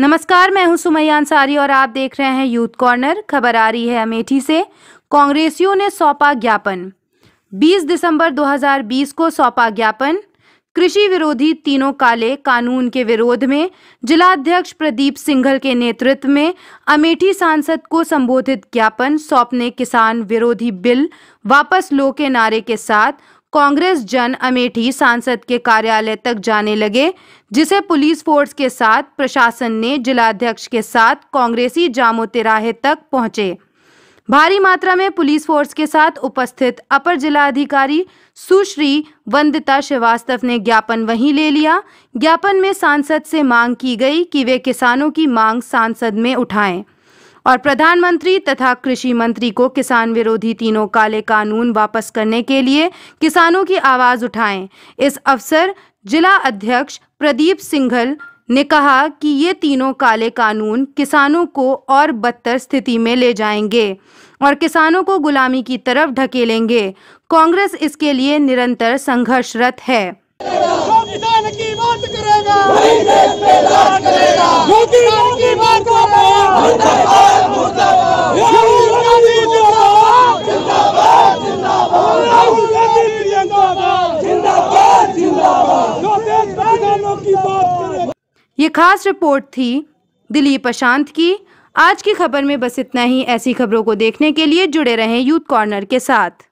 नमस्कार मैं हूं सुमैया अंसारी और आप देख रहे हैं यूथ कॉर्नर खबर आ रही है अमेठी से कांग्रेसियों ने सौंपा ज्ञापन 20 दिसंबर 2020 को सौंपा ज्ञापन कृषि विरोधी तीनों काले कानून के विरोध में जिलाध्यक्ष प्रदीप सिंघल के नेतृत्व में अमेठी सांसद को संबोधित ज्ञापन सौंपने किसान विरोधी बिल वापस लो के नारे के साथ कांग्रेस जन अमेठी सांसद के कार्यालय तक जाने लगे जिसे पुलिस फोर्स के साथ प्रशासन ने जिलाध्यक्ष के साथ कांग्रेसी जामो तिराहे तक पहुंचे भारी मात्रा में पुलिस फोर्स के साथ उपस्थित अपर जिलाधिकारी सुश्री वंदिता श्रीवास्तव ने ज्ञापन वहीं ले लिया ज्ञापन में सांसद से मांग की गई कि वे किसानों की मांग सांसद में उठाएं और प्रधानमंत्री तथा कृषि मंत्री को किसान विरोधी तीनों काले कानून वापस करने के लिए किसानों की आवाज़ उठाएं इस अवसर जिला अध्यक्ष प्रदीप सिंघल ने कहा कि ये तीनों काले कानून किसानों को और बदतर स्थिति में ले जाएंगे और किसानों को गुलामी की तरफ ढकेलेंगे कांग्रेस इसके लिए निरंतर संघर्षरत है तो ये खास रिपोर्ट थी दिलीप अशांत की आज की खबर में बस इतना ही ऐसी खबरों को देखने के लिए जुड़े रहें यूथ कॉर्नर के साथ